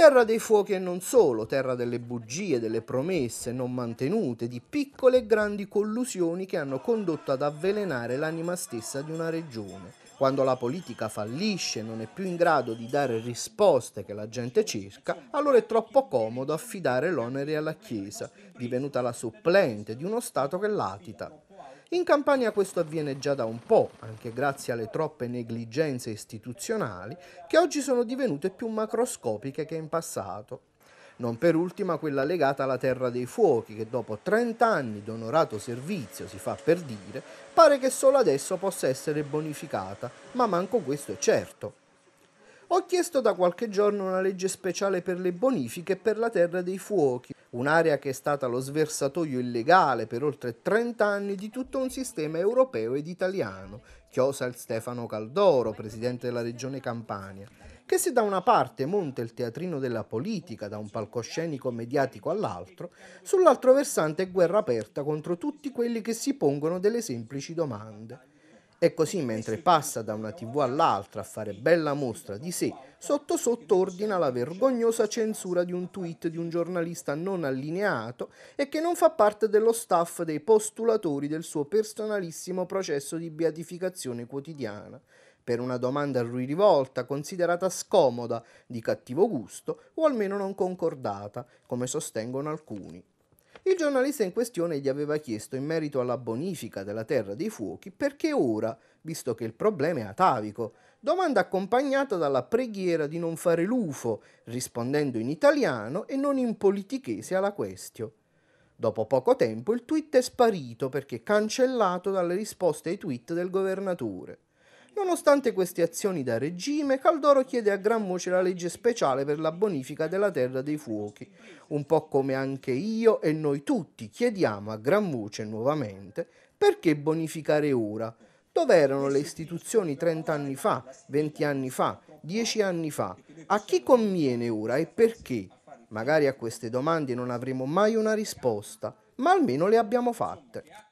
Terra dei fuochi e non solo, terra delle bugie, delle promesse non mantenute, di piccole e grandi collusioni che hanno condotto ad avvelenare l'anima stessa di una regione. Quando la politica fallisce, e non è più in grado di dare risposte che la gente cerca, allora è troppo comodo affidare l'onere alla Chiesa, divenuta la supplente di uno Stato che latita. In Campania questo avviene già da un po', anche grazie alle troppe negligenze istituzionali che oggi sono divenute più macroscopiche che in passato. Non per ultima quella legata alla Terra dei Fuochi, che dopo 30 anni d'onorato servizio, si fa per dire, pare che solo adesso possa essere bonificata, ma manco questo è certo ho chiesto da qualche giorno una legge speciale per le bonifiche per la terra dei fuochi, un'area che è stata lo sversatoio illegale per oltre 30 anni di tutto un sistema europeo ed italiano, chiosa il Stefano Caldoro, presidente della regione Campania, che se da una parte monta il teatrino della politica da un palcoscenico mediatico all'altro, sull'altro versante è guerra aperta contro tutti quelli che si pongono delle semplici domande. E così mentre passa da una tv all'altra a fare bella mostra di sé, sotto sotto ordina la vergognosa censura di un tweet di un giornalista non allineato e che non fa parte dello staff dei postulatori del suo personalissimo processo di beatificazione quotidiana. Per una domanda a lui rivolta, considerata scomoda, di cattivo gusto o almeno non concordata, come sostengono alcuni. Il giornalista in questione gli aveva chiesto in merito alla bonifica della Terra dei Fuochi perché ora, visto che il problema è atavico, domanda accompagnata dalla preghiera di non fare l'ufo, rispondendo in italiano e non in politichese alla questio. Dopo poco tempo il tweet è sparito perché cancellato dalle risposte ai tweet del governatore. Nonostante queste azioni da regime, Caldoro chiede a gran voce la legge speciale per la bonifica della terra dei fuochi, un po' come anche io e noi tutti chiediamo a gran voce nuovamente perché bonificare ora? Dove erano le istituzioni 30 anni fa, 20 anni fa, 10 anni fa? A chi conviene ora e perché? Magari a queste domande non avremo mai una risposta, ma almeno le abbiamo fatte.